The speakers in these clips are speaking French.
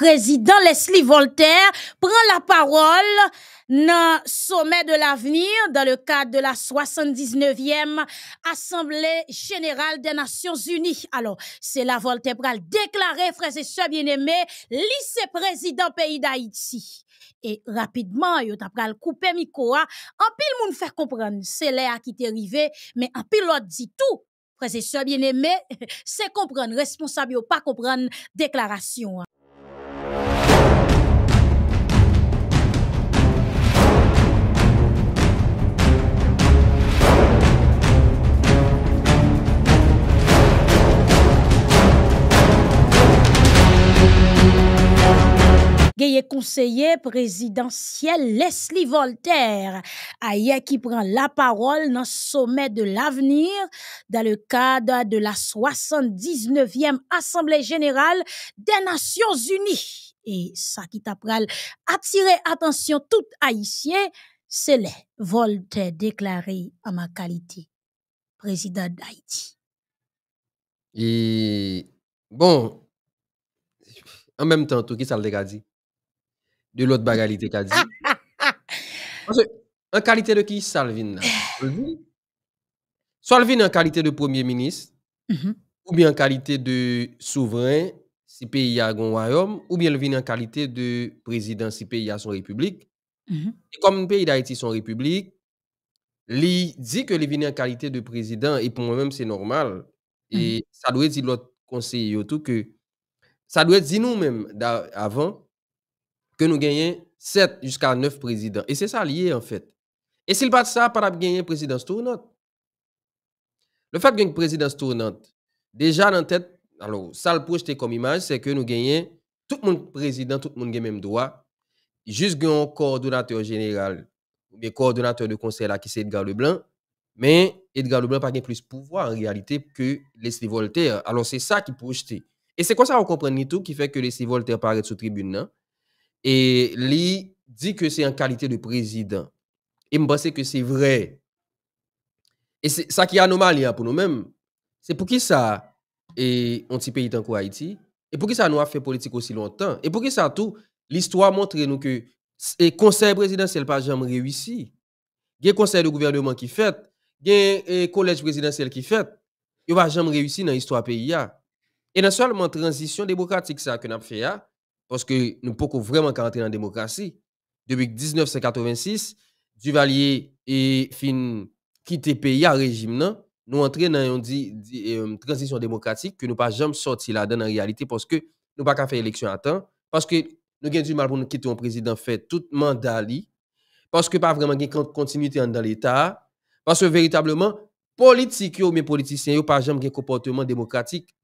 président Leslie Voltaire prend la parole dans sommet de l'avenir dans le cadre de la 79e Assemblée générale des Nations Unies. Alors, c'est la Voltaire pral déclarer, frères et bien aimé lycée président pays d'Haïti. Et rapidement, yo va couper Mikoa hein. En pile moun faire comprendre, c'est l'air qui t'est arrivé, mais en pile l'autre dit tout. Frères et bien aimé c'est comprendre, responsable pas comprendre déclaration. Hein. conseiller conseiller présidentiel Leslie Voltaire aïe qui prend la parole dans le sommet de l'avenir dans le cadre de la 79e Assemblée Générale des Nations Unies. Et ça qui t'apprend, attirer attention tout haïtien, c'est le Voltaire déclaré à ma qualité président d'Haïti. Et bon, en même temps, tout qui ça le de l'autre bagalité qu'a dit. Parce en qualité de qui Salvin là Salvin en qualité de premier ministre, mm-hmm. ou bien en qualité de souverain, si pays a un royaume, ou bien vient en qualité de président, si pays a son république. Mm-hmm. Et comme pays d'Haïti son république, il dit que il vient en qualité de président, et pour moi-même c'est normal. Et mm-hmm. ça doit dire l'autre conseiller tout que ça doit dire nous-mêmes avant que nous gagnons 7 jusqu'à 9 présidents. Et c'est ça lié, en fait. Et s'il bat ça, pas gagner présidence tournante. Le fait qu'il une présidence tournante, déjà dans tête, alors, ça le projeté comme image, c'est que nous gagnons tout le monde président, tout le monde a même droit. Juste un coordonnateur général, ou bien coordonnateur de conseil là, qui c'est Edgar Leblanc. Mais Edgar Leblanc n'a pas plus de pouvoir en réalité que les Voltaire. Alors, c'est ça qui projeté. Et c'est quoi ça, on comprend tout, qui fait que les Voltaire paraît sous tribune, non? Hein. Et lui dit que c'est en qualité de président. Et me pense que c'est vrai. Et c'est ça qui est anomalie hein, pour nous-mêmes. C'est pour qui ça, et on petit pays tant Haïti, et pour qui ça nous a fait politique aussi longtemps, et pour qui ça tout, l'histoire montre nous que le conseil présidentiel pas jamais réussi. Il y a conseil de gouvernement qui fait, il y a collège présidentiel qui fait, il va jamais réussi dans l'histoire pays. Et non seulement transition démocratique ça que nous avons fait, parce que nous pouvons vraiment entrer dans la démocratie. Depuis 1986, Duvalier et fin le pays à régime, nous entrons dans une euh, transition démocratique que nous pas jamais sorti là-dedans en réalité parce que nous pas qu'à faire élection à temps, parce que nous avons du mal pour nous quitter un président fait tout mandat parce que pas vraiment de continuité dans l'État, parce que véritablement, politique mais politiciens n'ont pas jamais qui comportement démocratique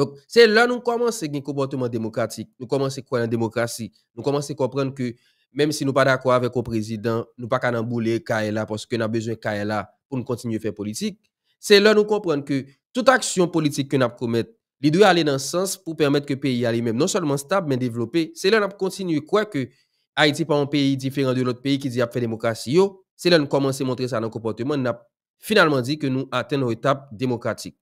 donc, c'est là nous commençons un comportement démocratique, nous commençons à croire en démocratie, nous commençons à comprendre que même si nous pas d'accord avec le président, nous pas qu'à bouler parce que nous avons besoin de pour nous continuer à faire politique. C'est là nous comprenons que toute action politique que nous commettons, il doit aller dans le sens pour permettre que le pays aille même non seulement stable, mais développé. C'est là nous continuons à que Haïti pas un pays différent de l'autre pays qui dit a fait démocratie. C'est là nous commençons à montrer ça dans le comportement. Nous avons finalement dit que nous atteignons étape démocratique.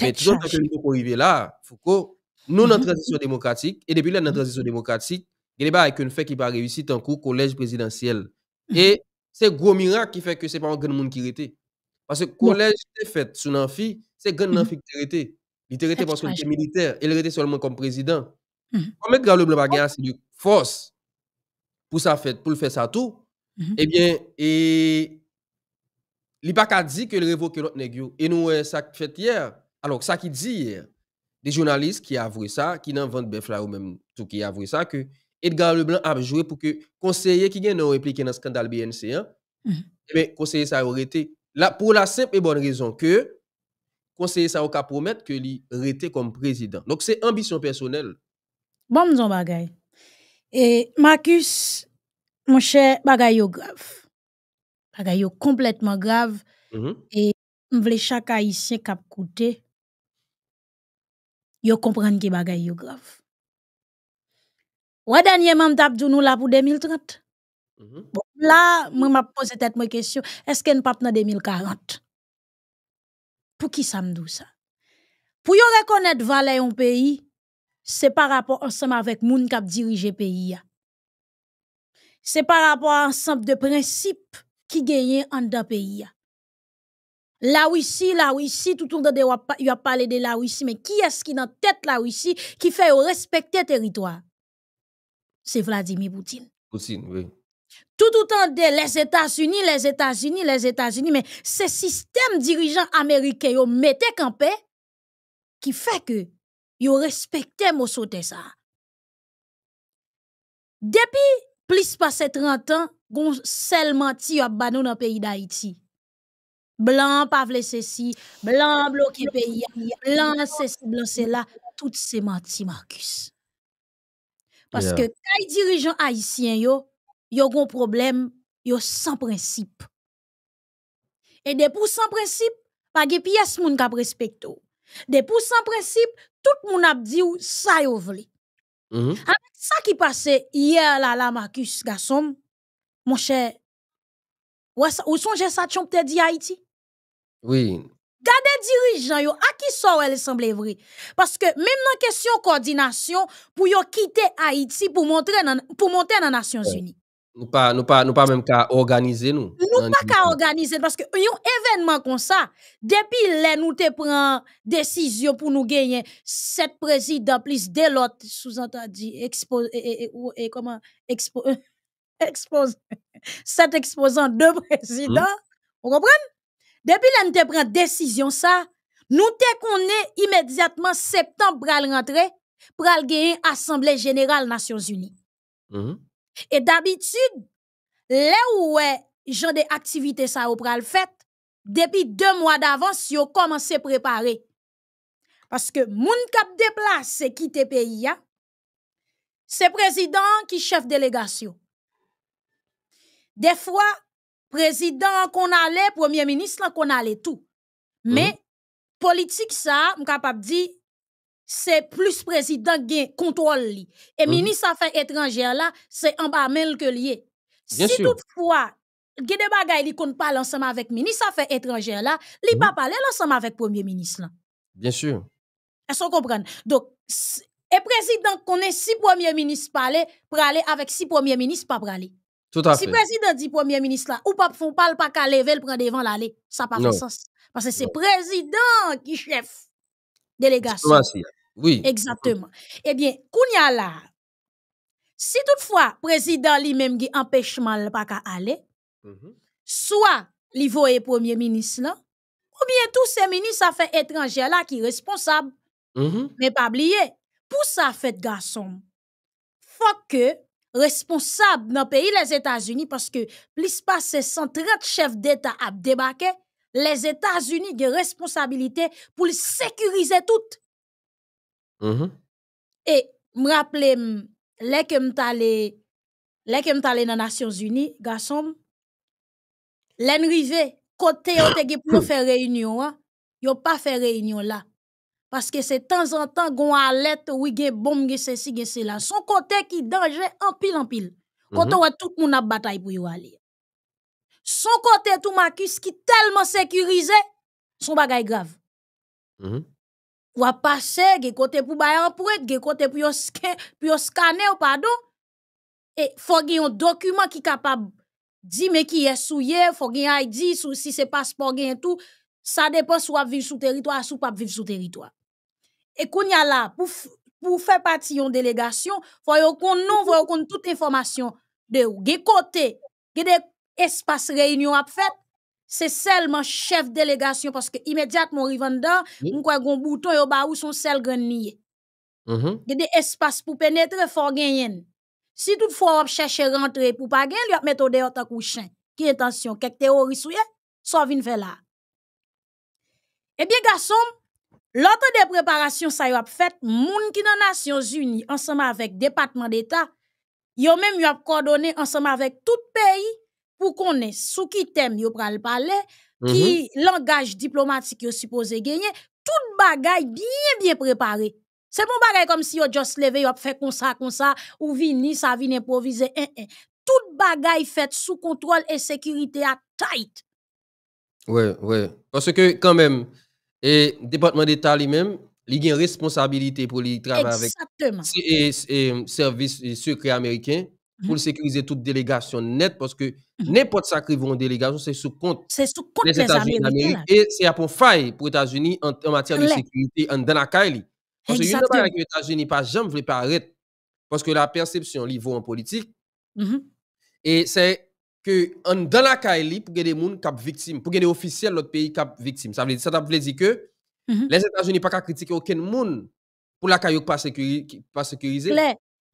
Mais toujours que nous arriver là, Foucault, nous, une mm-hmm. transition démocratique, et depuis là, mm-hmm. transition démocratique, il y a un fait qui pas réussi tant que collège présidentiel. Et mm-hmm. c'est gros miracle qui fait que ce n'est pas un grand monde qui était. Parce que le collège, est fait sous l'amphi, c'est grand amphi qui était. Il était parce qu'il était militaire, il était seulement comme président. Comment est-ce le blanc c'est de force pour ça fait, pour le faire ça tout, eh bien, et il n'y a pas qu'à dire que le révoque l'autre Et nous, ça fait hier, alors, ça qui dit, des journalistes qui avouent ça, qui n'en vendent bœuf là ou même tout qui avouent ça, que Edgar Leblanc a joué pour que conseiller qui de répliquer dans le scandale BNC, hein, mais mhm. eh conseiller ça aurait été, là, pour la simple et bonne raison que conseiller ça a prometté que lui arrêté comme président. Donc, c'est ambition personnelle. Bon, mon bagay. Et Marcus, mon cher, bagay yo grave. Bagay yo complètement grave. Mhm. Et je veux chaque haïtien cap coûter yo comprendre que bagay yo grave. Ou dernier m'a m'tap nou la pour 2030. -hmm. bon, là, m'a posé tête question, est-ce qu'on pas dans 2040 Pour qui ça me dit ça Pour yo reconnaître valeur un pays, c'est par rapport ensemble avec moun k'ap le pays C'est par rapport à ensemble de principes qui gagnent en le pays la Russie, la Russie, tout le monde a parlé de la Russie, mais qui est-ce qui est dans tête la Russie qui fait respecter le territoire? C'est Vladimir Poutine. Poutine, oui. Tout le temps, les États-Unis, les États-Unis, les États-Unis, mais ce système dirigeant américain, ils en campé qui fait que ils respectaient sauté ça. Depuis plus de 30 ans, ont seulement a dans le pays d'Haïti. Blanc pas vle ceci, blanc bloqué bloke blanc ceci, blanc si, blanc tout se menti, Marcus. Parce que les dirigeants haïtiens yo, yo gon problème, yo principe. Et des pour sans principe, pa ge pièce moun kap Des pour sans principe, tout moun ap di ou sa yo vle. Mm -hmm. qui sa ki la la Marcus mon mon cher, Ou songe sa tu te dit Haïti oui. Garde dirigeant yo, à qui sort elle semble vrai? Parce que même dans la question coordination, pour quitter Haïti pour monter dans les monter Nations Unies. Nous pas, nous pas, pas même qu'à organiser nous. Nous pas qu'à organiser parce que yon événement comme ça, depuis là nous te prend décision pour nous gagner sept présidents plus de l'autre sous-entendu expose et, comment expose sept exposants deux hmm? présidents. Vous comprenez? Depuis que nous décision ça. Nous qu'on est immédiatement septembre pour rentrer aller à assemblée générale Nations Unies. Mm-hmm. Et d'habitude les où est genre des activités ça depuis deux mois d'avance ont commencé préparer. Parce que Mooncap déplace déplacer qui te pays c'est le président qui chef délégation. Des fois président qu'on allait, premier ministre qu'on allait, tout. Mais mhm. politique ça, capable dit c'est dit c'est plus président qui contrôle. Et Et mm ministre afen etranjer là, c'est en bas que Si Bien si toutefois gede bagay li kon parle ensemble avec ministre affaires étrangères là, li mm parler pa avec premier ministre Bien sûr. Est-ce qu'on Donc, et président connaît si premier ministre parler, aller avec si premier ministre pas parler si le président dit premier ministre là, ou pas font pas le pas qu'à lever le prend devant l'aller, ça pas fait sens. Parce que c'est président qui chef délégation. Oui. Exactement. Eh bien, si toutefois président lui-même qui empêchement le pas qu'à aller, mm-hmm. soit lui premier ministre là, ou bien tous ces ministres affaires étrangères là qui responsable. responsables. Mm-hmm. Mais pas oublier, pour ça fait garçon, faut que responsable dans le pays, les états unis parce que plus de 130 chefs d'État ont débarqué. les états unis ont des responsabilités pour sécuriser tout. Mm-hmm. Et je me rappelle, les m, lek dans les Nations Unies, Unies, dans Nations Unies, garçon. len rive, kote te pour hein, pas réunion, parce que c'est de temps en temps qu'on a l'aide, oui, gen bombe gen ceci, gen cela. Son côté qui danger en pile en pile. Quand mhm. on voit tout le monde a bataille pour y aller. Son côté tout Marcus qui tellement sécurisé, son bagage grave. Mm -hmm. Ou a passé, côté pour bayer en être gen côté pour yon scanner pardon. Et faut ait un document qui capable dit mais qui est souillé, faut un ID, si c'est pas passeport et tout. Ça dépend soit vivre sous territoire, soit pas vivre sous territoire. Et qu'on y a là, pour, pour faire partie d'une délégation, faut qu'on nous, faut qu'on toute information de côté, il y a des espaces réunion à faire c'est seulement chef délégation, parce que immédiatement, dedans on m'kwa un bouton, yon barou ou son sel gren nye. il y a des espaces pour pénétrer, fort gagner. Si toutefois, on cherche rentrer pour pas gagner, y a méthode de yon couchin. Qui intention, quelque terroriste ou yon, soit vin fait là. Eh bien, garçon, L'autre des préparations, ça y a fait, moun qui dans Nations Unies ensemble avec département d'État, yo même y a coordonné ensemble avec tout pays pour qu'on ait sous qui thème yo pral parler, mm qui mhm. langage diplomatique yo supposé gagner, tout bagay bien bien préparé. C'est bon bagay comme si yo just levé, yo fait comme ça comme ça ou vini ça vient improvisé, Hein, hein. Tout fait sous contrôle et sécurité à tight. Ouais, ouais. Parce que quand même et le département d'État lui-même, il a une responsabilité pour travailler avec les services secrets américains pour mhm. sécuriser toute délégation nette parce que mhm. n'importe ça qui en délégation, c'est sous compte. des États-Unis Et c'est à pour faille pour les États-Unis en, matière de sécurité en dans la Parce que les États-Unis ne jamais pas arrêter, parce que la perception, niveau en politique. Mhm. Et c'est que en dans la Kaili pour des gens qui victimes, pour des officiels de l'autre pays qui sont victimes. Ça veut dire, ça veut dire que mm-hmm. les États-Unis pas critiquer aucun monde pour la Kaili pas sécurisé. Pas sécurisé.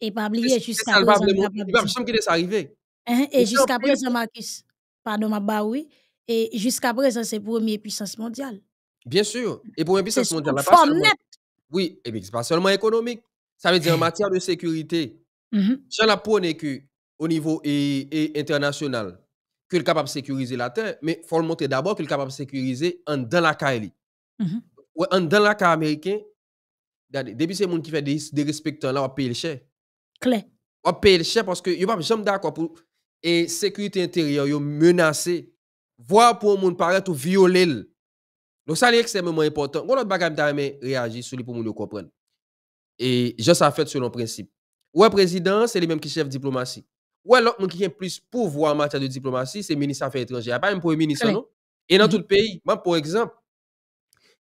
Et pas oublier jusqu'à présent. Il ne pas arrivé. Uh-huh, et jusqu'à présent, Marcus, pardon, ma oui, et jusqu'à présent, c'est une puissance mondiale. Bien sûr. Et pour une puissance mondiale, la forme nette. Oui, et bien, c'est pas seulement économique. Ça veut dire en matière de sécurité. Mm -hmm. Je la prône que au niveau et, international qu'il est capable de sécuriser la terre, mais il faut le montrer d'abord qu'il est capable de sécuriser en dans la CAELI. Mhm. en dans la CAE américain, regardez, depuis ces qui fait des, des respectants là, on paye le cher. On paye le cher parce que a pas jamais d'accord pour et sécurité intérieure yo menacée, voire pour un monde paraître violer. Donc ça c'est extrêmement important. On l'autre bagage mais réagir sur les pour qui comprendre. Et je ça fait selon principe. Ouais président, c'est les même qui chef diplomatie. Ou alors, qui qui a plus pouvoir en matière de diplomatie, c'est le ministre des Affaires étrangères. Il pas un premier ministre, non? Et dans mhm. tout le pays, moi, pour exemple,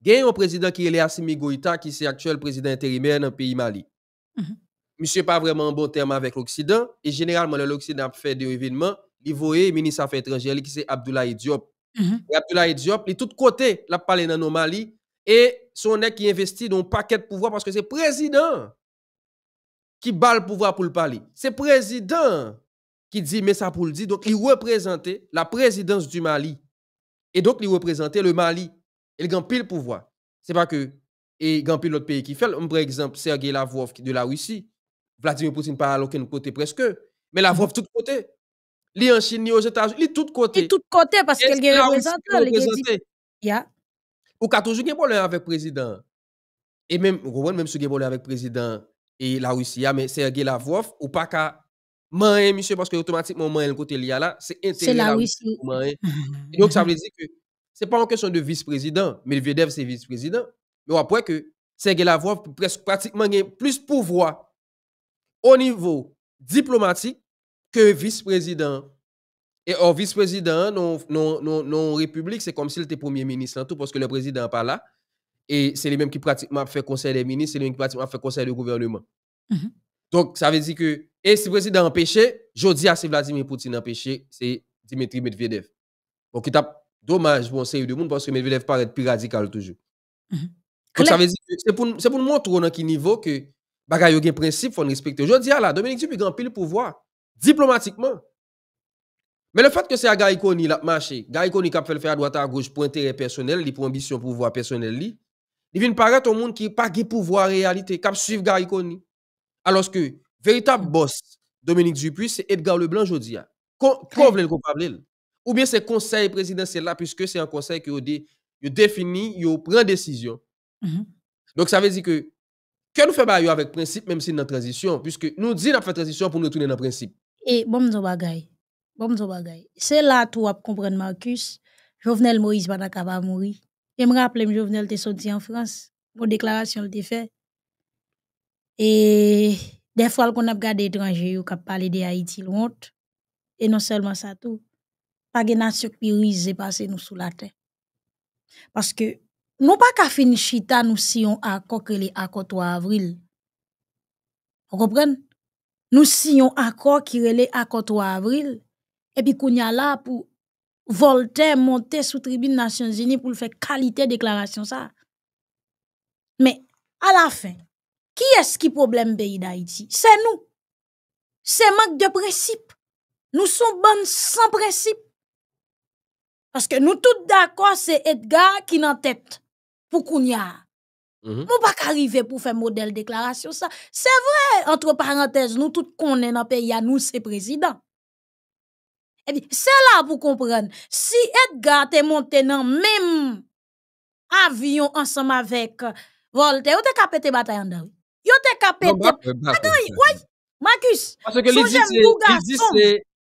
il y a un président qui est assimi Goïta, qui est actuel président intérimaire dans le pays Mali. Je mhm. ne Monsieur pas vraiment en bon terme avec l'Occident, et généralement, l'Occident a fait des événements, il voyait le ministre des Affaires étrangères, qui c'est Abdoulaye Diop. Mhm. Et Abdoulaye Diop, il est tout côté, il a parlé dans nos Mali, et son est qui investit dans un paquet de pouvoir parce que c'est président qui bat le pouvoir pour le parler. C'est président qui dit, mais ça pour le dire, donc il représentait la présidence du Mali. Et donc il représentait le Mali. Il gagne pile pouvoir. C'est pas que, et il pile l'autre pays qui fait. Par exemple, Sergei Lavrov de la Russie, Vladimir Poutine pas à aucun côté presque, mais Lavrov tout côté. Li en Chine, li aux États-Unis, li tout côté. Li tout côté parce qu'elle est représentée. Yeah. Ou ka toujours gen problème avec président. Et même, vous même si gen problème avec président et la Russie, mais Sergei Lavrov, ou pas ka Main, monsieur, parce que automatiquement, le côté lié là, c'est intérieur. C'est là Donc, ça veut dire que ce n'est pas en question de vice-président, mais le VDF, c'est vice-président. Mais après que c'est la voix presque pratiquement plus pouvoir au niveau diplomatique que vice-président. Et au vice-président, non, non, république, c'est comme s'il était premier ministre, tout, parce que le président n'est pas là. Et c'est les mêmes qui pratiquement fait conseil des ministres, c'est les mêmes qui pratiquement fait conseil du gouvernement. Mmh donc, ça veut dire que et si le président empêché, je dis à si Vladimir Poutine empêché, c'est Dimitri Medvedev. Donc, il dommage pour un série de monde parce que Medvedev paraît plus radical toujours. Mhm. Donc, ça veut dire que c'est pour, nous montrer dans quel niveau que y a un principe, il faut respecter. Je dis à la Dominique Dupuy grand pile pouvoir, diplomatiquement. Mais le fait que c'est à qui marche, marché, Gaïkoni qui a fait le faire à droite à gauche pour intérêt personnel, pour ambition pouvoir personnel, il vient paraître au monde qui n'a pas de pouvoir réalité, qui suivi Gaïkoni. Alors que Véritable mm. boss, Dominique Dupuis, c'est Edgar Leblanc, je dis. Qu'on le Ou bien c'est conseil présidentiel là, puisque c'est un conseil qui dé, définit, il prend décision. Mm-hmm. Donc ça veut dire que, que nous faisons avec principe, même si nous transition, puisque nous disons la transition pour nous tourner dans le principe. Et bon, nous Bon, nous C'est là que tu comprendre, Marcus. Jovenel Moïse va pas mourir. Je me rappelle, Jovenel était sorti en France. Mon déclaration, elle était Et des fois, qu'on a regardé étrangers qui parlent de Haïti honte et non seulement ça tout, pas de nation qui risque de passer nous sous la terre. Parce que nous pas qu'à finir chita nous si on accord les accords 3 avril. Vous comprenez? Nous si on accord qui relè à 3 avril et puis qu'on y a là pour Voltaire monter sous tribune Nations Unies pour faire qualité déclaration ça. Mais à la fin, qui est-ce qui problème pays d'Haïti C'est nous. C'est manque de principe. Nous sommes bonnes sans principe. Parce que nous tous d'accord, c'est Edgar qui n'en tête pour Kounia. Mhm. On -hmm. pas arriver pour faire modèle déclaration ça. C'est vrai, entre parenthèses, nous tous est dans le pays, nous c'est président. Eh c'est là pour comprendre. Si Edgar est monté dans même avion ensemble avec Voltaire, ou te bataille en Yo te kapete. Attends, woy, Marcus, sou jem nou gasom.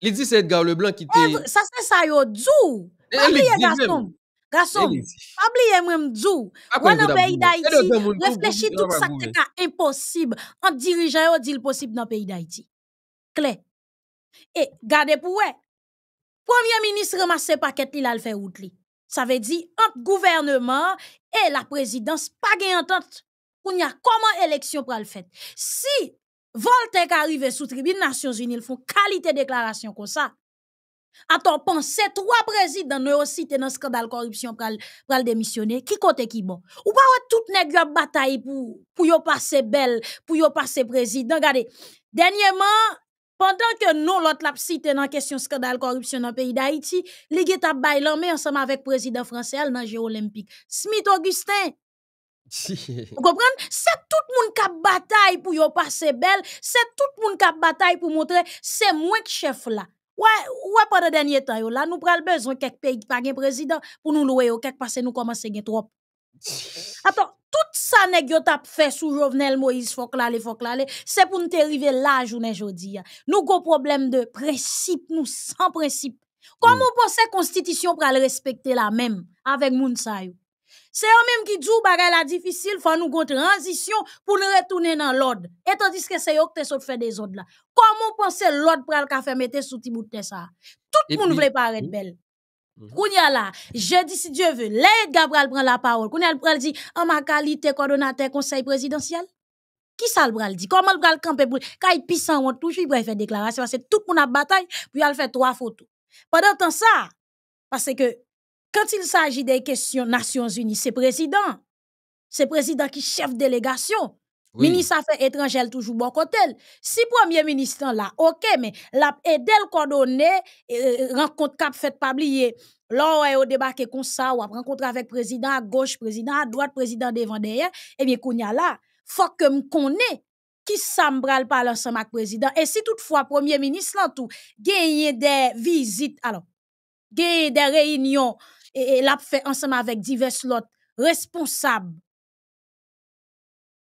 Li c'est Edgar Leblanc qui te... ça c'est ça yo djou. Pabliye gasom. Gasom, pabliye mwem On Wana pays d'Haïti, Réfléchis tout ça te ka impossible. An dirigeant yo le possible nan pays d'Haïti. Kle. Et gade pour Premier ministre remase paquet li la l'fe wout li. Ça veut di, entre gouvernement et la présidence pas gen entente comment élection le fait si Voltaire arrive sous tribune Nations Unies ils font qualité déclaration comme ça Attends, pensez trois présidents nous aussi dans le scandale corruption pour démissionner qui côté qui bon ou pas ouais tout nèg bataille pour pour passer belle pour yo passer président regardez dernièrement pendant que nous, l'autre l'a cité dans question scandale corruption dans le pays d'Haïti, l'Église a baillé ensemble avec le président français dans le Jeux olympique. Smith Augustin, vous comprenez? C'est tout le monde qui a bataille pour y passer belle. C'est tout le monde qui a bataille pour montrer c'est moi qui chef là. Ouais, ouais, pendant dernier temps, là, nous prenons besoin quelques pays qui pas un président pour nous louer, quelques que nous commençons à trop. Attends, tout ça nèg yo fait sous Jovenel Moïse faut là faut là c'est pour nous arriver là journée jeudi. Hein. nous un problème de principe nous sans principe comment mm. que la constitution pour le respecter la même avec moun c'est eux-mêmes qui disent bagaille la difficile, faut nous une transition pour nous retourner dans l'ordre. Et tandis que c'est eux qui sont fait des ordres là. Comment penser l'ordre pour le fait mettre sous petit ça Tout le monde veut pas être mhm. belle. Mhm. Kounya là, je dis si Dieu veut, l'aide Gabriel prend la parole. qu'elle le dit en ma qualité coordonnateur conseil présidentiel. Qui ça le prend dit Comment le prend campe pour Quand il pisse en toujours il va faire déclaration parce que tout le monde a bataille, puis il a fait trois photos. Pendant temps ça, parce que quand il s'agit des questions Nations Unies, c'est président. C'est président qui chef délégation. Oui. Ministre Affaires étrangères toujours bon côté. Si premier ministre là, OK, mais l'a aide le coordonné euh, rencontre cap fait pas oublier. Là, on débarqué comme ça, on rencontre avec président à gauche, président à droite, président devant derrière, eh bien qu'on y a là, faut que me connaît qui s'embral par l'ensemble avec président. Et si toutefois premier ministre là tout gagne des visites alors gagne des réunions et, l'a fait ensemble avec diverses autres responsables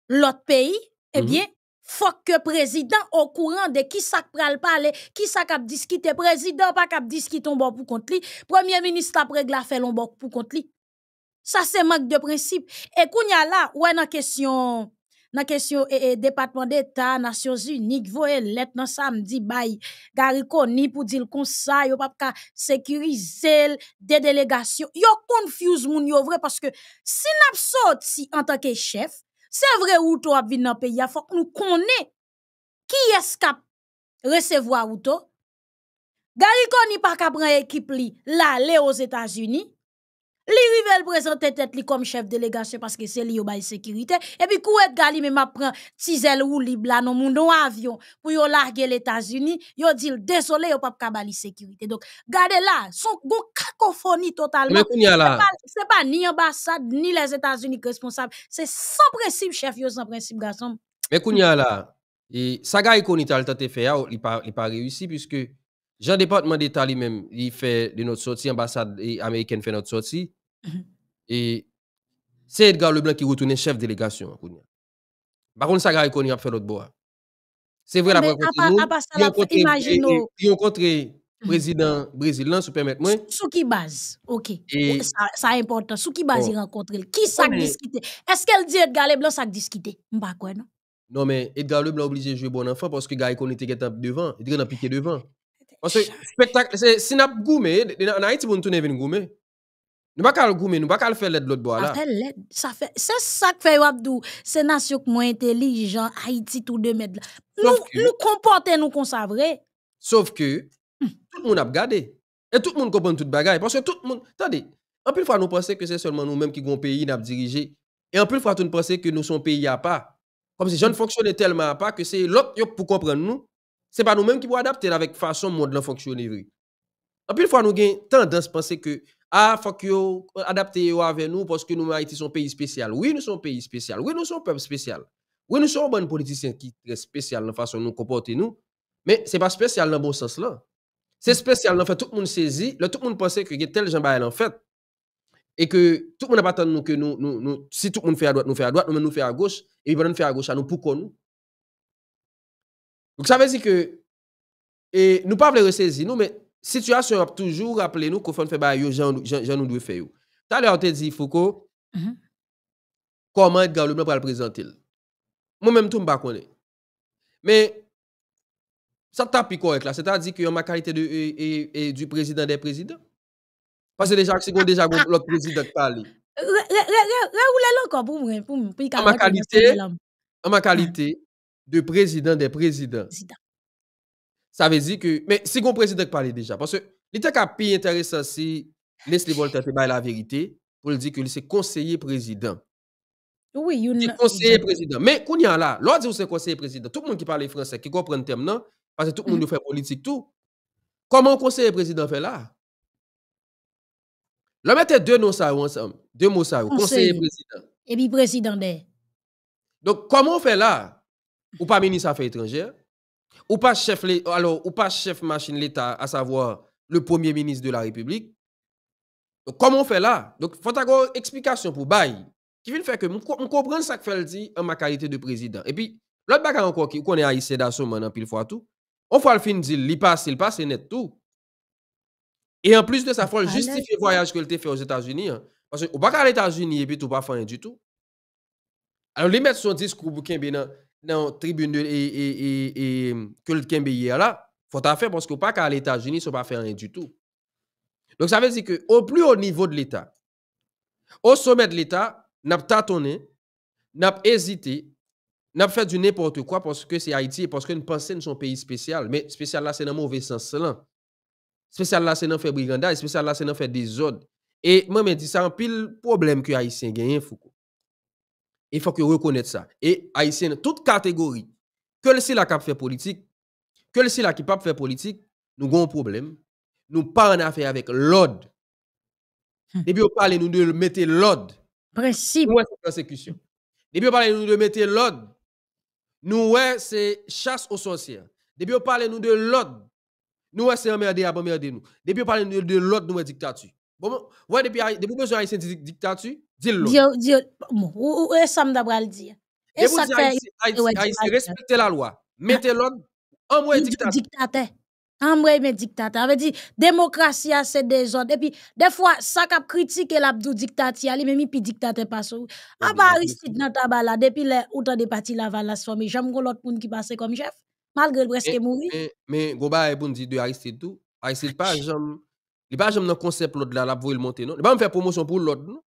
l'autre pays, eh mm-hmm. bien, faut que président au courant de qui ça pral parler, qui ça cap discuter, président pas cap discuter bon pour compte lui, premier ministre après la fait pour compte lui. Ça c'est manque de principe. Et qu'on y a là, ouais question dans question du e, e, département d'état nations unies voyez lettre dans samedi bail gariconi pour dire comme ça yo pas sécuriser les délégations yo confuse moun yo vrai parce que si n'a sorti en tant que chef c'est vrai vous toi vu dans pays il faut que nous connaissions qui est cap recevoir ou toi gariconi pas ka prendre équipe li l'aller aux états unis Li rivel présente tête li comme chef parce que c'est li yo baye sécurité. Et puis, kouet et gali même ma pren tizel ou li non mounon moun nou pour pour yo les états unis Yo le désolé yo pap kabali sécurité. donc gardez là son cacophonie totalement Ce n'est pas ni l'ambassade ni les états unis responsables. C'est sans principe, chef yo, principe principe garçon mais kounya la, e, saga ikoni tal tate fait, li pas il pas réussi puisque... Jean département d'État lui-même, il fait de notre sortie, l'ambassade américaine fait notre sortie. Mhm. Et c'est Edgar Leblanc qui retourne chef de délégation. Par contre, ça a été a faire l'autre bois. C'est vrai, la première fois. Il a rencontré le mhm. président brésilien, si vous permettez Sous qui base Ok. Ça est important. Sous qui base il rencontre Qui s'est discuté Est-ce qu'elle dit Edgar Leblanc s'est discuté Je Non, mais Edgar Leblanc est obligé de jouer bon enfant parce que il Connie était devant. Il est dans piqué devant. Parce que spectacle, si nous avons en Haïti, nous pas gourmet. Nous ne pouvons pas le faire de l'autre bois C'est ça que fait Abdou. C'est nation qui moins intelligent, Haïti tout de même. Nous, nous comportons, nous vrai Sauf que, hmm. tout le monde a regardé. Et tout le monde comprend tout le bagage. Parce que tout le monde. Attendez, en plus, fois, nous pensons que c'est seulement nous-mêmes qui avons un pays nous dirigé. Et en plus, fois, nous pensons que nous sommes pays à part. Comme si je ne fonctionnais tellement à part que c'est l'autre pour comprendre nous. Ce n'est pas nous-mêmes qui pouvons adapter avec façon monde fonctionner. En plus, fois, nous avons tendance à penser que ah, faut yo, adapter avec nous parce que nous, Haïti, sommes un pays spécial. Oui, nous sommes un pays spécial. Oui, nous sommes un peuple spécial. Oui, nous sommes un politiciens qui est très spécial dans la façon dont nous comportons. mais ce n'est pas spécial dans le bon sens là. C'est spécial dans fait tout le monde saisit. tout le monde pensait que tel gens en fait. Et que tout le monde n'a pas nous que nous, nous, si tout le monde fait à droite, nous faisons à droite, nous, faisons à gauche. Et puis, nous faire à gauche, à nous, pourquoi nous? Donc ça veut dire que et nous pas voulons ressaisir nous mais situation a toujours rappelé nous qu'on fait ba yo Jean nous doit faire. Tout à l'heure on te dit Foucault mhm. Comment est comment Edgar Leblanc va le présenter. Moi même tout me pas Mais ça tape correct là, c'est-à-dire que ma qualité de et, du président des présidents. Parce que déjà c'est déjà l'autre président qui parle. Raoul encore pour moi pour ma qualité en ma qualité de président des présidents. Ça veut dire que... Mais si vous président qui déjà, parce que l'état qui intéressant, c'est Leslie Voltaire la vérité pour lui dire que c'est conseiller président. Oui, you conseiller président. Mais qu'on y a là, l'autre dit c'est conseiller président. Tout le monde qui parle français, qui comprend le terme, non? Parce que tout le monde mm. fait politique, tout. Comment conseiller président fait là? Le mettez deux noms ensemble, deux mots ça, conseiller président. Et puis président des. Donc, comment on fait là? ou pas ministre Affaires étrangères, ou pas chef, alors, ou pas chef machine l'État, à savoir le premier ministre de la République. Donc, comment on fait là? Donc, il faut avoir une explication pour bail. Qui vient faire que je comprends ça que fait dit en ma qualité de président. Et puis, l'autre bagarre encore qui connaît Haïtien d'assaut maintenant, pile fois tout. On fait le fin dire, il passe, il passe, net tout. Et en plus de ça, il faut justifier le voyage que a fait aux États-Unis. Hein. Parce que, ne aux États-Unis et puis tout pas rien du tout. Alors, les mettre son discours bouquin, bien, dans la tribune et, et, et, hum, que là, faut en faire parce que pas qu'à létat unis ils ne pas faire rien du tout. Donc ça veut dire que au plus haut niveau de l'État, au sommet de l'État, n'a pas tâtonné, n'a pas hésité, n'a pas fait du n'importe quoi parce que c'est Haïti et parce que nous pensons que c'est un pays spécial. Mais spécial là, c'est dans le mauvais sens là. Spécial là, c'est dans faire brigandage, spécial là, c'est dans faire désordre. Et moi, je dis ça, un pile problème que Haïtien gagne, Foucault. Il faut que reconnaître ça. Et Haïtien, toute catégorie, que c'est là qui fait politique, que c'est là qui pas faire politique, nous avons un problème. Nous pas en affaire avec l'ordre. Hum. Depuis on parle, nous de mettre l'ordre. Principe. Nous, c'est persécution. Depuis on parle, nous de mettre l'ordre. Nous, c'est chasse aux sorcières. Depuis on parle, nous de l'ordre. Nous, c'est emmerder, emmerder nous. Depuis on parle de l'ordre, nous, c'est dictature. Bon, ouais, depuis, depuis que Haïtien dictature, dis-le. Bon, ou ça me d'abord le dire. Et ça fait respecter la loi. Mettez ah. l'ordre en moi dictateur. En moi mais dictateur. Ça veut dire démocratie ah, c'est des ordres et puis des fois ça cap critiquer l'abdou dictateur, lui même puis dictateur pas sou. À Aristide dans tabala depuis les autant de parti la se former. j'aime gon l'autre monde qui passe comme chef malgré presque mourir. Mais gros bail pour dire de Aristide tout. Aristide pas j'aime il pas de dans concept la pour l'autre, il non. a pas faire promotion pour l'autre non.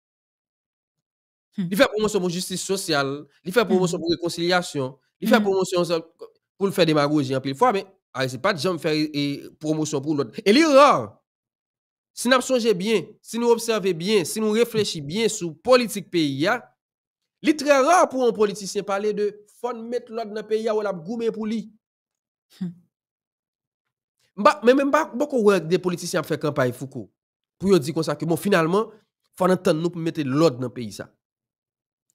Hmm. Il fait promotion pour la justice sociale, il fait hmm. promotion pour la réconciliation, il fait hmm. promotion pour le faire démagogie mais pleine fois mais ah, pas de faire promotion pour l'autre. Et l'erreur, rare. Si nous sommes bien, si nous observons bien, si nous réfléchissons bien sur la politique pays, il est très rare pour un politicien parler de mettre l'ordre dans le pays où il a goûté pour lui. Mais même beaucoup de politiciens qui font campagne Foucault. Pour dire comme ça que finalement, il faut entendre nous pour mettre l'ordre dans le pays. Ça.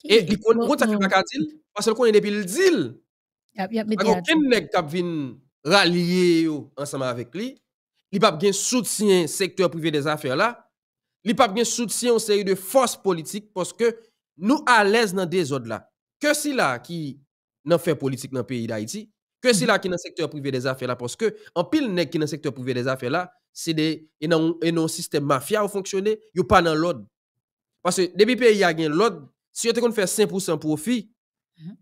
Et il compte ça qui pas dire, parce qu'on est depuis le deal. Il y a aucun nèg qui vient rallier ensemble avec lui. Il n'y a pas de soutien secteur privé des affaires là. Il n'y pas de soutien aux série de forces politiques parce que nous à l'aise dans des ordres là. Que si là qui n'en fait politique dans le pays d'Haïti, que c'est mm. là qui est dans le secteur privé des affaires là, parce que en pile nèg qui est dans le secteur privé des affaires là, c'est des et un système mafia où fonctionner, a pas dans l'ordre. Parce que depuis pays a gain l'ordre, si tu qu'on faire 5% profit, mm-hmm.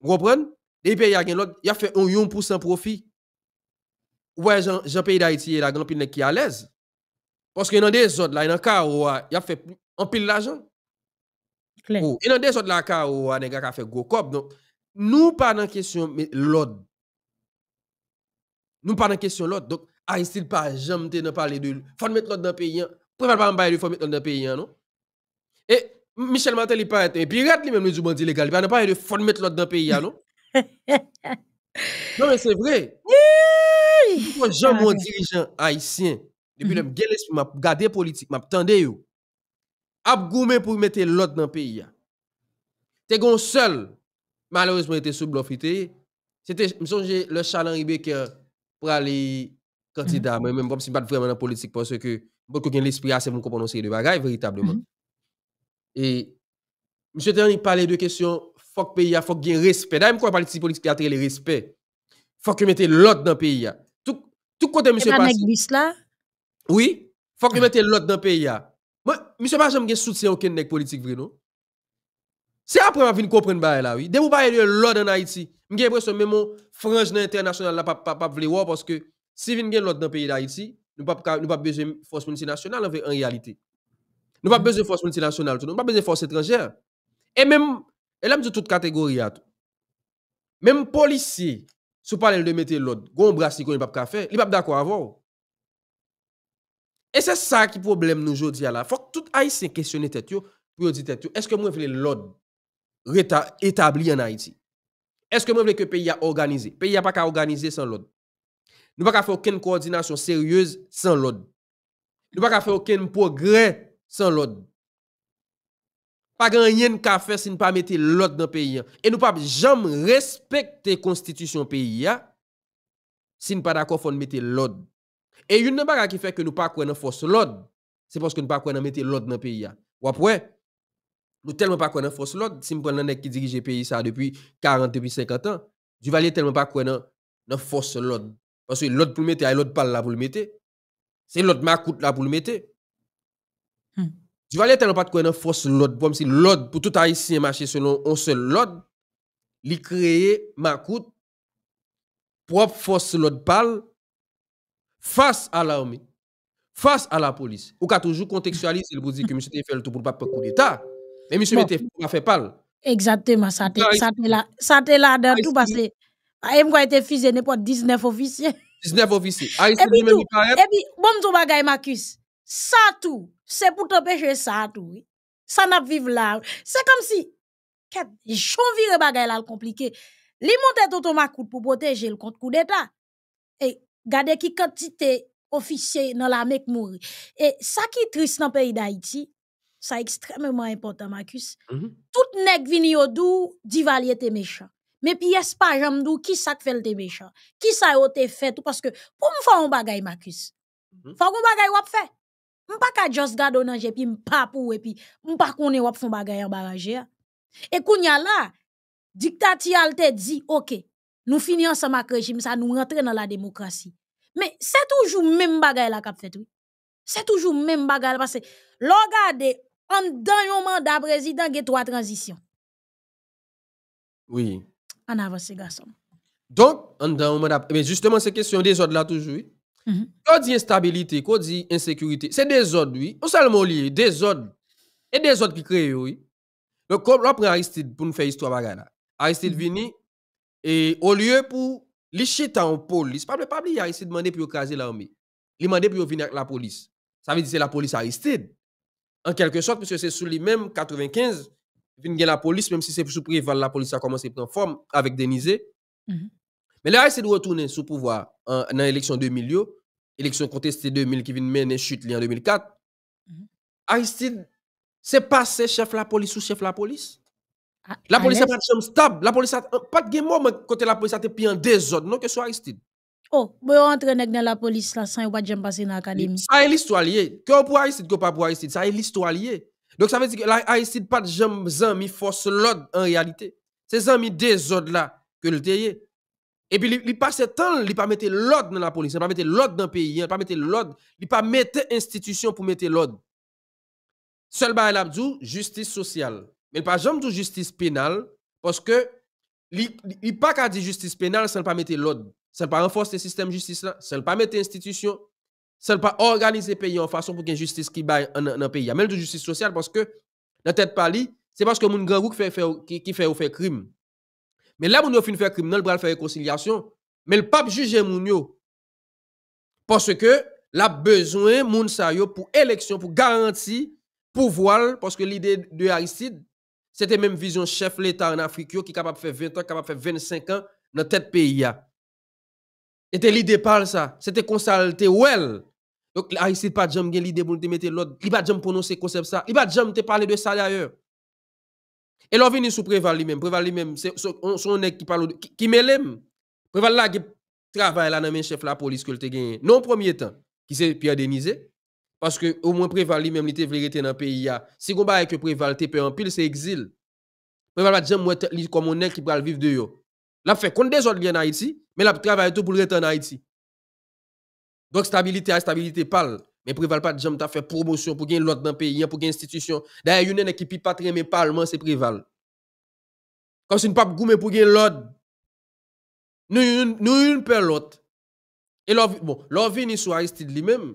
vous comprenez Depuis pays a gain l'ordre, il a fait 1% profit. Ouais, Jean pays d'Haïti là, grand pile qui à l'aise. Parce que dans des autres là, dans euh, il a fait en pile l'argent. Oh, et dans des autres là carreau, nèg a fait gros cop. Donc nous pas dans question l'ordre nous de la question l'autre. Donc, Aristide pas jamais de parler de lui. Faut mettre l'autre dans le pays. Pourquoi hein. pas de faut mettre l'autre dans le pays, hein, non? Et Michel Martel, il pas été un pirate, lui-même, le bandit légal. Il pas de faut mettre l'autre dans le pays, hein, non? non, mais c'est vrai. Pourquoi jamais mon ah, dirigeant haïtien, depuis mm-hmm. le je m'a gardé politique, m'a tendé, yo. Abgoumé pour mettre l'autre dans le pays. T'es gon seul, malheureusement, était sous bluff, C'était, me songe, le ribé qui a pour aller candidat, mm-hmm. moi même comme si pas vraiment en politique parce que beaucoup ont l'esprit assez pour comprendre série de bagailles, véritablement. Mm-hmm. Et monsieur Terni parlait de Il faut que pays a faut respect. D'ailleurs quoi parti politique a le respect. Faut que mettez l'ordre dans le pays a. Hein. Tout tout côté monsieur passe. là Oui, faut que ah. mettez l'ordre dans le pays M. Hein. Moi monsieur pas soutiens soutien aucun politique vraiment. C'est après qu'on vient comprendre bail là oui. Dès vous parlez de l'ordre en Haïti, j'ai l'impression même frange international là pas pas pas voir parce que si vient gain l'ordre dans pays d'Haïti, nous pas pas besoin de force multinationale en réalité. Nous pas besoin de force multinationale, nous pas besoin de force étrangère. Et même et là de toute catégorie Même policier, si vous parlez de mettre l'ordre, gon bras qu'on pas faire, il pas d'accord avant. Et c'est ça qui est le problème nous aujourd'hui Il Faut que tout haïtien questionne tête yo pour dire est-ce que moi veux l'ordre établi en Haïti. Est-ce que vous voulez que le pays a organisé? Le pays n'a pas qu'à organiser sans l'autre. Nous pas qu'à faire aucune coordination sérieuse sans l'autre. Nous pas qu'à faire aucun progrès sans l'autre. Pas rien qu'à faire si nous pas mettre l'autre dans le pays. Hein. Et nous pas jamais respecter la constitution pays hein, si nous pas d'accord pour mettre l'ordre. Et une bagarre qui fait que nous pas pouvons pas force l'ordre, c'est parce que nous pas pouvons pas mettre l'ordre dans le pays. Hein. Ou après, nous tellement pas connaître force l'ordre si me prend qui dirige le pays ça depuis 40 depuis 50 ans, du valier tellement pas connaître dans force l'ordre parce que l'ordre pour le mettre c'est l'autre parle là pour le mettre. C'est l'ordre macoute là pour le mettre. Hmm. Du tellement pas connaître force l'ordre si pour tout haïtien marcher selon un seul l'ordre il créer macoute propre force l'ordre parle face à l'armée, face à la police. Ou qu'a toujours contextualiser le pour dire que monsieur fait le tout pour pas coup d'état. Mais monsieur, il fait parler. Exactement, ça te, ça te là. Ça te là dans tout parce que. Il a été fusé, il pas 19 officiers. 19 officiers. et, puis et puis, bon, tout bagay, Ça tout, c'est pour t'empêcher ça tout. Ça n'a pas vivre là. C'est comme si. J'en vire bagay là, le compliqué. Li monte tout pour protéger le compte coup d'état. Et garder qui quantité officiers dans la mec mourir. Et ça qui triste dans le pays d'Haïti, ça extrêmement important, Marcus. Mm -hmm. Tout nèg vini yo dou, divalier te méchant. Mais est-ce pas j'aime dou, qui ça fait te méchant? Qui ça yo te fait tout? Parce que, pour me faire un bagay, Marcus, mm faut un bagay wap fait. M'pa ka just gado nan pas m'pa pou, et puis, m'pa koné wap fon bagay barrage. Hein. Et kounya la, dictati al te dit, ok, nous finissons ensemble avec régime, ça nous rentre dans la démocratie. Mais c'est toujours même bagay la kap fait, oui. C'est toujours même bagay parce que, l'on en dans yon mandat président, il trois transitions. Oui. En avance, garçon. Donc, en dans yon mandat. Mais eh justement, c'est question des ordres là toujours. Mm-hmm. Quand on dit instabilité, dit insécurité, c'est des autres, oui. On seulement lié, des autres. Et des autres qui créent, oui. Donc, on prend Aristide pour nous faire histoire bagana. Aristide mm-hmm. vini, et au lieu pour l'ichita en police, pas le pas Aristide demander pour écraser l'armée. Il demandé pour venir avec la police. Ça veut dire que c'est la police Aristide en quelque sorte, parce que c'est sous lui-même, 95, vient la police, même si c'est sous préval, la police a commencé à prendre forme avec Denise. Mhm. Mais là, c'est de retourner sous pouvoir dans l'élection 2000, élection contestée 2000 qui vient de mener chute en 2004. Mhm. Aristide, c'est passé chef la police ou chef la police. Ah, la police n'est pas stable. La police a pas de moment côté la police a été pris en désordre, non, que soit Aristide. Oh, vous on entraîne dans la police là, sans pas jamais passer dans l'académie. Ça est l'histoire Que pour ne que pas pour Aïssid, ça est l'histoire Donc ça veut dire que n'est pas de jamais force l'ordre en réalité. C'est un des ordres là que le déye. Et puis, il passe temps, il pas mettre l'ordre dans la police, il pas mettre l'ordre dans le pays, il pas mettre l'ordre, il pas mettre institution pour mettre l'ordre. Seul il a dit justice sociale. Mais il pas jamais dit justice pénale, parce que il pas qu'à dire justice pénale sans pas mettre l'ordre. Ça ne pas renforcer le système de justice là. Ça ne pas mettre institutions, Ça ne pas organiser le pays en façon pour qu'il y justice qui pays. dans le pays. Même de justice sociale parce que, dans tête pays, c'est parce que mon grand qui fait, qui, fait ou fait crime. Mais là, mon fin fait crime, il va faire réconciliation. Mais le pape juge mon Parce que, a besoin mon yo pour élection, pour garantie, pour voile, parce que l'idée de Aristide, c'était même vision chef l'État en Afrique qui est capable de faire 20 ans, capable de faire 25 ans dans tête pays. C'était l'idée par ça. C'était comme ça, Donc, well. Donc, ici pas jamais l'idée pour te mettre l'autre. Il pas jamais prononcer concept ça. Il pas jamais te parler de ça d'ailleurs. Et l'on vient sous Préval lui-même. Préval lui-même, c'est son nec qui parle, qui, qui l'aime. Préval là, qui travaille là dans chef chef la police que le gagné. Non, premier temps, qui c'est Pierre Parce que au moins Préval lui-même, il était vérité dans le pays. Si on que Préval te en pile, c'est exil. Préval va jamais comme un nec qui va vivre de yo. La fe kont de zot li an Haiti, men la pe travaye tou pou lrette an Haiti. Donk stabilite an stabilite pal, men preval pa di jam ta fe promosyon pou gen lot nan peyi an pou gen institisyon. Da yon nen ekipi patre men pal, man se preval. Kom si nou pap gou men pou gen lot, nou yon per lot. E lor vi, bon, lor vi ni sou Aristide li men,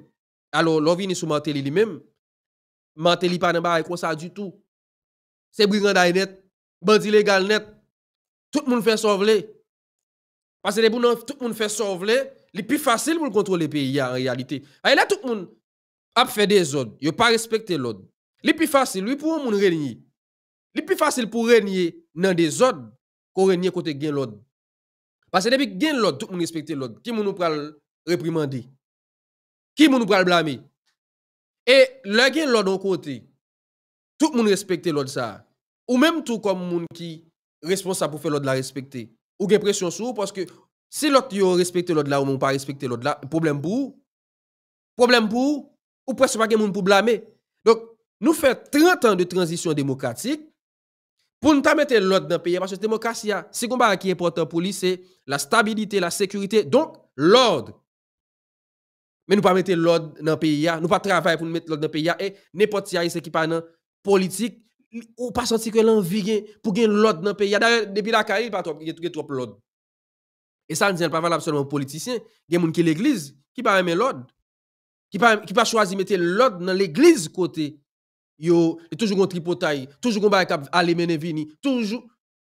alo lor vi ni sou Mantelli li men, Mantelli pa nan bar ay konsa di tou. Se briganday net, bandi legal net, Tout le monde fait sauver. Parce que les tout le monde fait sauver, c'est plus facile pour contrôler le pays en réalité. Et là, tout le monde a fait des ordres. Il n'a pas respecté l'ordre. C'est plus facile, lui, pour un monde régner. C'est plus facile pour régner dans des ordres qu'on régner côté gain l'ordre. Parce que depuis que l'ordre, tout le monde respecte l'ordre. Qui nous pral réprimandé? Qui nous pral blâmer? Et le gain l'ordre d'un côté, tout le monde respecte l'ordre ça. Ou même tout comme monde qui responsable pour faire l'autre la respecter. Ou bien pression sur parce que si l'autre yo respecte l'autre là ou non pas respecter l'autre là, problème pour problème pour ou presque pas gen moun pour blâmer. Donc nous faisons 30 ans de transition démocratique pour ne pas mettre l'ordre dans le pays parce que la démocratie c'est hein. combat qui est important pour lui c'est la stabilité, la sécurité, donc l'ordre. Mais nous pas mettre l'ordre dans le pays, hein. nous pas travailler pour mettre l'ordre dans le pays hein. et n'importe qui qui pas dans politique ou pas senti que l'envie pour gagner l'ordre dans le pays. D'ailleurs, depuis la carrière, il n'y a pas trop l'ordre. Et ça, ne dit pas valable seulement aux politiciens. Il y a des gens qui l'église, qui pas aimer l'ordre. Qui pas, qui pas choisi de mettre l'ordre dans l'église côté. Yo, et toujours un tripotaille, toujours un bail aller mener venir, toujours.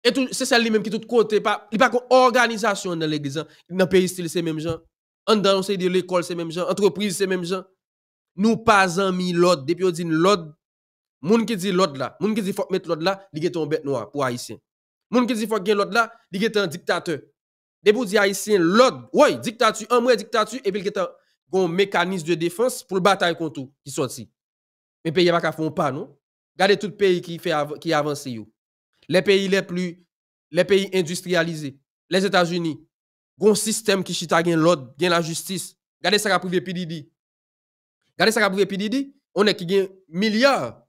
Et tout, c'est celle là même qui tout côté, pas, il n'y a pas organisation dans l'église. Hein. Dans le pays, c'est les mêmes gens. En dans, de l'école, c'est les mêmes gens. Entreprise, c'est les mêmes gens. Nous pas amis l'ordre. Depuis on dit l'ordre, Moun qui dit l'autre là, moun qui dit faut mettre l'autre là, li est un bête noir pour haïtien. Moun qui dit faut gen l'autre là, li est un dictateur. Des di haïtien l'autre, oui, dictature, un mois dictature et puis il a un mécanisme de défense pour le bataille contre tout qui sorti. Mais pays ne font pas non. Regardez tout pays qui fait qui avance Les pays les plus les pays industrialisés, les États-Unis, un système qui chita gen l'ordre, gen la justice. Regardez ça qu'a prouvé PDD. Regardez ça a prouvé PDD, on est qui gen milliards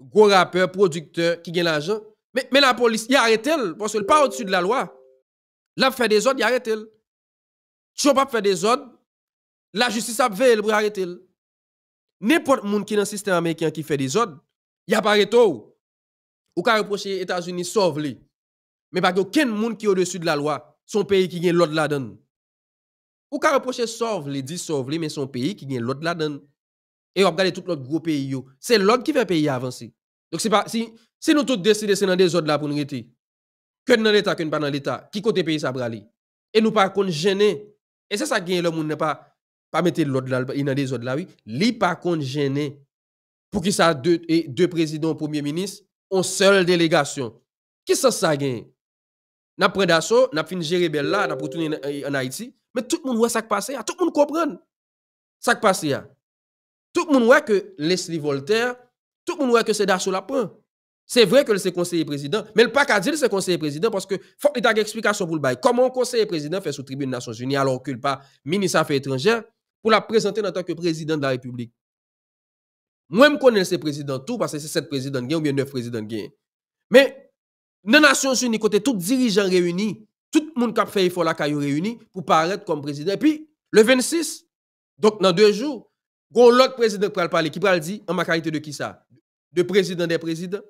gros rappeur, producteur qui gagne l'argent. Mais, mais, la police, il arrête elle parce qu'elle pas au-dessus de la loi. Là, fait des ordres, il arrête elle. Si on pas fait des ordres, la justice a veillé pour arrêter elle. N'importe monde qui est dans le système américain qui fait des ordres, il a pas arrêté ou reproché reprocher États-Unis sauve les Mais pas aucun monde qui est au-dessus de la loi, son pays qui gagne l'ordre la donne. Ou ka reprocher sauve les dit sauve les mais son pays qui gagne l'ordre la donne et on regarde tout l'autre gros pays. C'est l'autre qui fait pays avancer. Donc c'est pas si, si nous tous décidons c'est dans des autres là pour nous rester, que dans l'État, que pas dans l'État, qui côté pays ça braler. Et nous pas contre, gêner. Et c'est ça qui gagne le monde n'est pas pas mettre l'autre là dans des autres là oui, li pas qu'on gêner. Pour qui ça deux et deux présidents, premier ministre, une seule délégation. Qui ça ça gagne? N'a pris d'assaut, n'a fini gérer belle là, n'a retourné en Haïti, mais tout le monde voit ça qui passe, tout le monde comprend ça qui passe. Tout le monde voit que Leslie Voltaire, tout le monde voit que c'est Dassault C'est vrai que c'est conseiller président, mais le pas qu'à dire c'est conseiller président parce que faut qu'il ait une explication pour le bail. Comment conseiller président fait sous tribune des Nations Unies alors qu'il pas ministre affaires étrangères pour la présenter en tant que président de la République? Moi, je connais ces président tout parce que c'est sept présidents ou bien neuf présidents Mais, dans les Nations Unies, côté tout dirigeant réuni, tout le monde qui a fait effort là, qui réuni pour paraître comme président. Et puis, le 26, donc dans deux jours, Gon l'autre président qui parle qui parle dit en ma qualité de qui ça De président des présidents.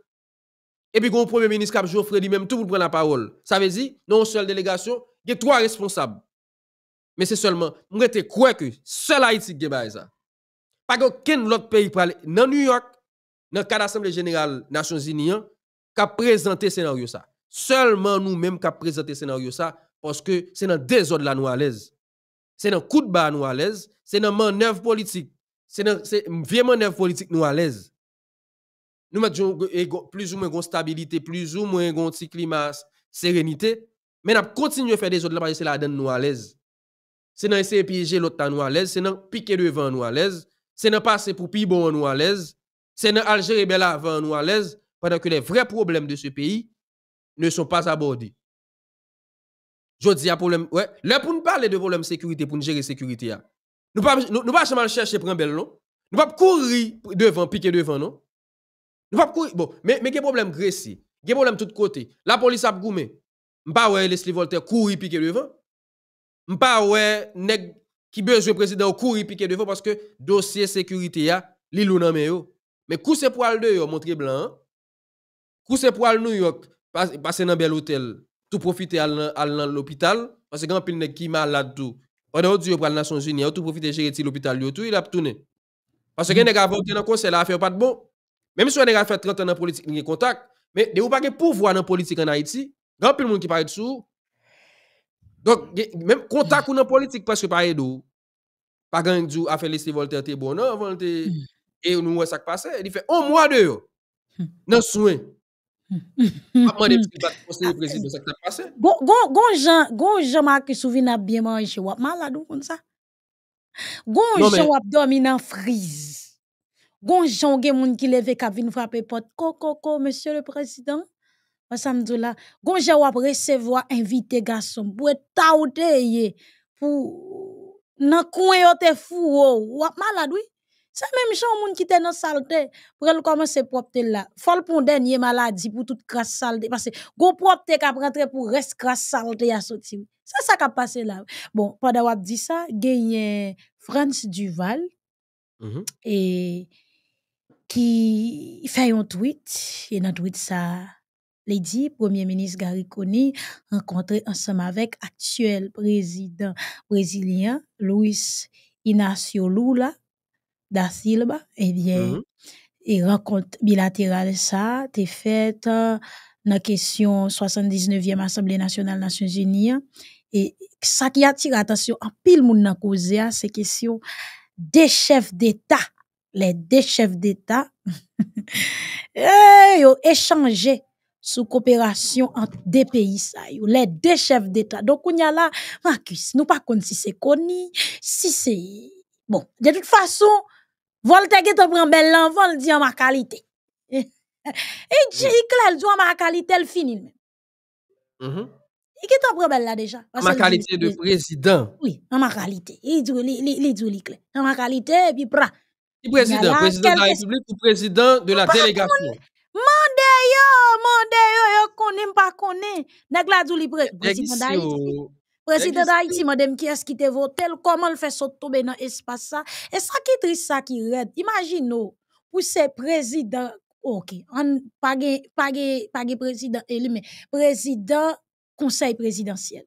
Et puis le premier ministre qui Geoffrey lui-même tout pour prendre la parole. Ça veut dire non seule délégation, il y a trois responsables. Mais c'est seulement moi te crois que seul Haïti qui faire ça. Pas aucun autre pays parle dans New York dans cadre l'Assemblée générale Nations Unies hein, qui a présenté scénario ça. Seulement nous-mêmes qui a présenté scénario ça parce que c'est dans désordre la nous à l'aise. C'est dans coup de bas nous à l'aise, c'est dans manœuvre politique c'est vieille manœuvre politique nous à l'aise. Nous mettons plus ou moins de stabilité, plus ou moins de climat, sérénité. Mais nous continuons à faire des autres là c'est la donne nous à l'aise. C'est dans essayer de piéger l'autre nous à l'aise. C'est dans piquer devant nous à l'aise. C'est dans passer pour plus bon nous à l'aise. C'est dans Alger et avant nous à l'aise. Pendant que les vrais problèmes de ce pays ne sont pas abordés. Je dis à problème. Ouais. Là, pour nous parler de problème de sécurité, pour nous gérer la sécurité, nous pas nous, pas seulement chercher prendre belle non. Nous pas courir devant piquer devant non. Nous pas courir bon mais mais quel problème Grécie. Quel problème tout côtés La police a goumé. M'pa ouais Leslie Voltaire courir piquer devant. M'pa ouais nèg qui le président courir piquer devant parce que dossier sécurité a li lou nan Mais coup c'est poils de yo montrer blanc. Hein? Coup c'est poil New York passer dans bel hôtel tout profiter à l'hôpital parce que grand pile nèg qui malade tout pendant que Dieu prend les Nations Unies, ont tout profité de gérer l'hôpital, tout, il a tourné. Parce que les gens qui dans le conseil, la affaire pas de bon. Même si on a fait 30 ans dans politique, il y a contact. Mais de vous pas de pouvoir dans la politique en Haïti, Il grand peu de monde qui parle de sous. Donc, même contact ou dans la politique, parce que pareil, pas grand du à fait laisser Voltaire te bon, non, Voltaire. Hmm. Et nous, ça qui passe, il fait un mois de yo. Hmm. Dans soin. ap mwen e psibat mwen se le prezident seke ta pase gon jan ma ki souvin ap biye manje wap maladou kon sa gon non, jan wap domina friz gon jan gen moun ki leve kap vin frape pot koko koko mwen se le prezident wap samzou la gon jan wap resevo a invite gason pou et ta ou deye pou nan kouen yo te fou oh. wap maladou C'est même chan moun qui te nan salte, commencer propre là. Faut Pour pour pou denye pour toute tout kras Parce que go propre kap rentre pour rester crasse salte à Ça, ça ça a passé là. Bon, pendant ça, dit ça il France Duval, mm -hmm. qui qui un tweet, et dans tweet ça Lady, Premier ministre Gariconi, rencontré ensemble avec actuel président brésilien Luis Inácio Lula, da Silva, bah, eh bien, et mmh rencontre bilatérale ça, t'es faite euh, dans la question 79e Assemblée nationale Nations Unies. Hein, et ça qui attire l'attention en pile moun nan à c'est question des chefs d'État. Les deux chefs d'État, eh, échangé sous coopération entre des pays ça les deux chefs d'état donc on y a là Marcus nous pas si c'est connu si c'est bon de toute façon Volte qui te prend belle l'envol dit en ma qualité. Et dit, il elle dit en ma qualité, elle finit même. Il mm-hmm. Et qui te prend belle là déjà? ma qualité de président. Oui, en ma qualité. Il dit, il dit, En ma qualité, et puis pra. Président, président de la République ou président de la délégation. Mande yo, mande yo, yo connais. pa koné. N'a la Président d'Haïti, madame, qui est-ce qui te vote, comment le fait son tomber dans l'espace ça? Et ça qui triste, ça qui red. Imaginez, pour ces président, ok, pas de président élu, mais président, conseil présidentiel.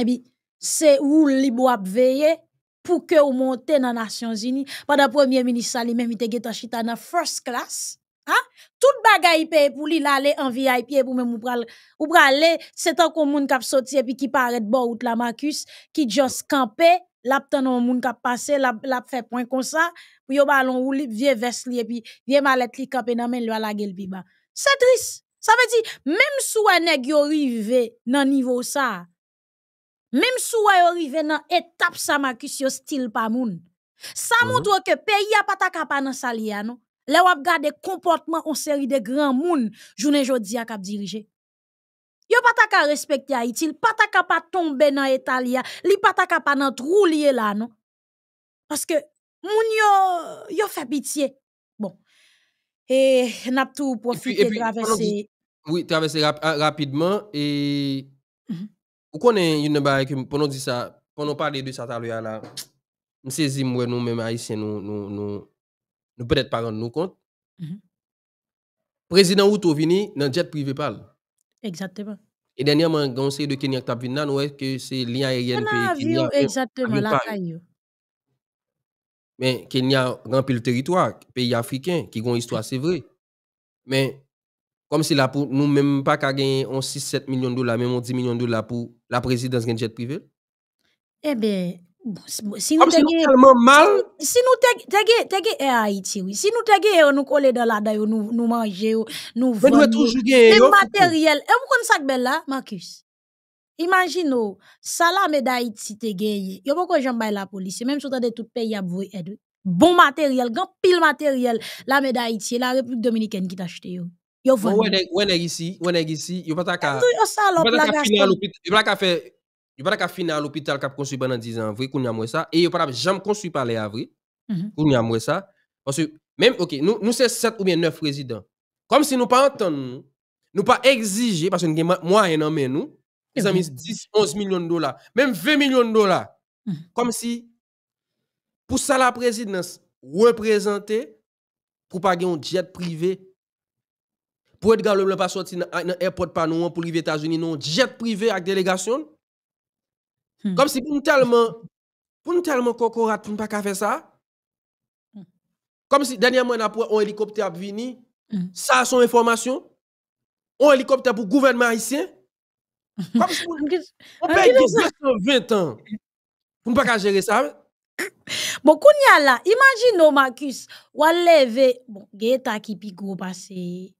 Eh bien, c'est où l'Iboab veille pour que vous montez dans les Nations Unies. Pendant le premier ministre, lui-même, il était chita dans first class. Ha? Tout bagay pe pou li la le an VIP e pou men mou pral le se tanko moun kap soti e pi ki paret bo out la makus ki jos kampe, lap tanon moun kap pase, lap fe point konsa pou yo balon ou li, vie ves li e pi vie malet li kap e nan men lwa la gel bi ba. Se dris. Sa ve di mem sou aneg yo rive nan nivo sa. Mem sou aneg yo rive nan etap sa makus yo stil pa moun. Sa mhm. moun drou ke pe ya patak apa nan sali ya nou. Là, on gade comportement en série de grands moun, journée jodi a cap diriger. Yo pas ta ka respecter Haïti, pa ta ka pas tomber dans Italia, li pas ta ka pas nan trou lié là non. Parce que moun yo yo fait pitié. Bon. E, et n'a tout profiter traverser. Oui, traverser euh, rapidement et mm -hmm. est connaissez une bague que pendant dit ça, pendant parler de ça là, nou saisi moi nous même nou nous nous peut-être pas rendre nous compte. Mmh Président Outo vini dans jet privé Exactement. Et dernièrement, on sait de Kenya qui venu là, nous est que c'est lien aérien pays Exactement, la Mais Kenya rempli le territoire, pays africain qui a une histoire, c'est vrai. Mais comme si là pour nous même pas qu'à gagner 6 7 millions de dollars, même 10 millions de dollars pour la présidence d'un jet privé. Eh bien, si nous tellement eh, mal si nous tagué tagué eh, Haïti si nous tagué nous coller dans la dedans nous manger nous vendre c'est matériel et on connait ça belle là Marcus Imaginez, ça oh, la médaille t'es gagné yo pourquoi j'en bail la police même si sur de tout pays a voué aide eh, bon matériel grand pile matériel la médaille la république dominicaine qui t'a acheté yo yo vendre ouais ici vous ici pas à faire... yo ça l'opération pas ta faire Yo pas pas fini à l'hôpital construit pendant 10 ans, vrai n'y a ça et yo pas jamais construit par les avril. n'y a pas mhm. ça parce que même OK, nous nous c'est 7 ou bien 9 présidents. Comme si nous pas entendre nous pas exiger parce que nous avons moyen en nous. Ils mis 10 11 millions de dollars, même 20 millions de dollars. Mhm. Comme si pour ça la présidence représenter pour pas gagner un jet privé pour Edgar Leblanc pas sorti dans l'aéroport pas nous pour les États-Unis non jet privé avec délégation Hmm. Comme si pour nous tellement, pour nous tellement cocorate, pour ne pas faire ça. Hmm. Comme si dernièrement, on a un hélicoptère à venir. Hmm. Ça, Ça, son information. Un hélicoptère pour le gouvernement haïtien. Comme si on paye 220 ans On ne pas gérer ça. Bon, Kounia là, imagine Marcus, ou à lever, bon, qui est qui pi gros passé,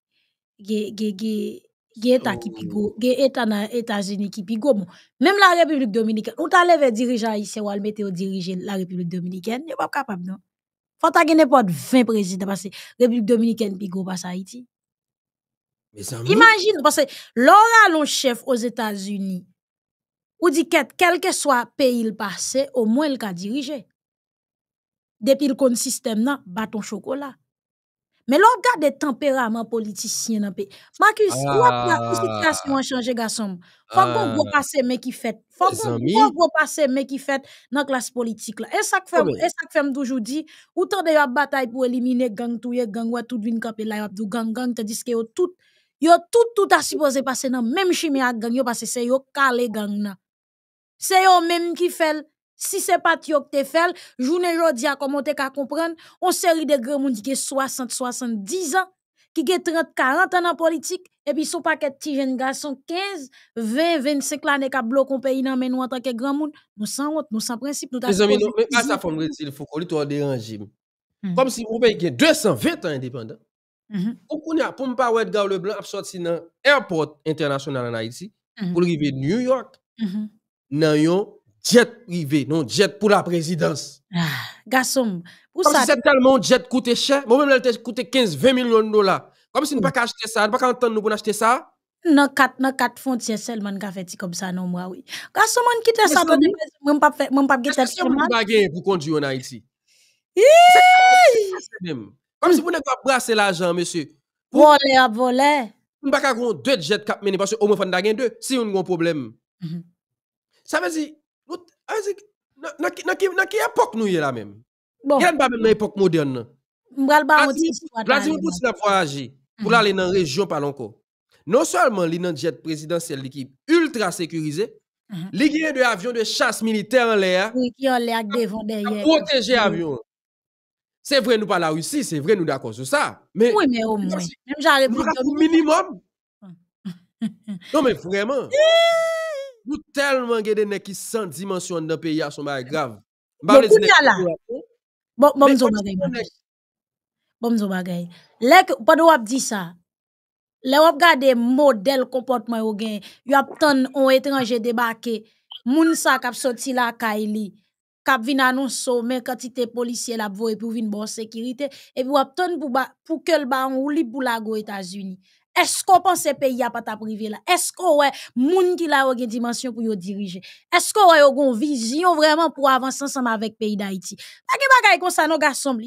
gen oh. la ki pigo go, gen etat nan états unis ki pigo go la république dominicaine ou ta leve dirijan ou al mette ou diriger la République dominicaine n'est pas capable non. ta gen n'importe 20 président pase que République dominicaine pigo pas Haiti. Imagine, parce que l'oral chef aux États-Unis, ou dit que quel que soit pays il au moins il a dirigé. Depuis le compte système, nan, bâton chocolat. Mais garde des tempéraments politicien nan pe. Marcus, ah, wap la situation gasom. garçon Faut gwo pase me ki fait Fok gwo passer me ki fet nan klas politik la. classe politique fem, ça, ah di, ou de bataille pour éliminer pou elimine gang gang oua, tout vin kapè la gang gang, tadis tout, a tout tout a supposé passer nan, même chimè gang yo passe se yo kale gang C'est Se yo qui ki fell. Si se pa t'yok te fel, jounen jodi a komon te ka kompren, on seri de gremoun di ge 60-70 an, ki ge 30-40 an an politik, epi sou paket ti jen gason 15, 20-25 la ne ka blokon peyi nan men nou an tanke gremoun, nou san wot, nou san prinsip, nou tanke gremoun. Pesan mi nou, me pata fomre hmm. si li fokoli to a deranjim. Kom si moun peyi ge 220 an indipenda, koukoun ya, pou mpa wet ga ou le blan apsot si nan airport international nan Haiti, pou li ve New York, nan hmm. yon, jet privé, non jet pour la présidence. Ah, garçon, pour ça. Si c'est tellement jet coûte cher, moi-même, elle coûtait 15-20 millions de dollars. Comme si nous ne pas acheter ça, nous pas entendre nous pour acheter ça. Non, quatre, non, quatre frontières seulement qui fait comme ça, non, moi, oui. Garçon, man, quitte ça, moi, je ne pas faire ça. C'est un bagage pour conduire en Haïti. Comme si vous n'avez pas brassé l'argent, monsieur. Voler à voler. Nous ne pouvons pas avoir deux jets qui parce au moins, il deux si on gros problème. Mhm. Ça veut dire, dans quelle époque nous sommes-nous là-même Il n'y a même une époque moderne. Je ne peux pas me dire nous devons agir pour mhm. aller dans pas encore. Non seulement dans la diète présidentielle ultra sécurisée, mhm. les de avion de chasse militaire en l'air... Pour protéger mhm. l'avion. C'est vrai, nous, pas la Russie, c'est vrai, nous d'accord sur ça. Oui, mais au moins... Nous avons un minimum. Non, mais vraiment. Eh Ou telman gede neki 100 dimensyon nan peyi a soma e grav. Mbale bon, di neki. Bon, bon, Mbale di neki. Mbale di neki. Mbale di neki. Mbale di neki. Lek, pad wap di sa. Lek wap gade model komportman yo gen. Wap ton on etranje debake. Moun sa kap soti la ka ili. Kap vin anonsou men katite polisye la vwe pou vin bon sekirite. E wap ton pou kel ba an ou li pou la go Etasuni. Est-ce qu'on pense que pays a pas ta privé Est-ce qu'on des gens qui la une dimension pour y diriger? Est-ce qu'on a une vision vraiment pour avancer ensemble avec le pays d'Haïti? Pas que bagaille comme ça, non, garçon.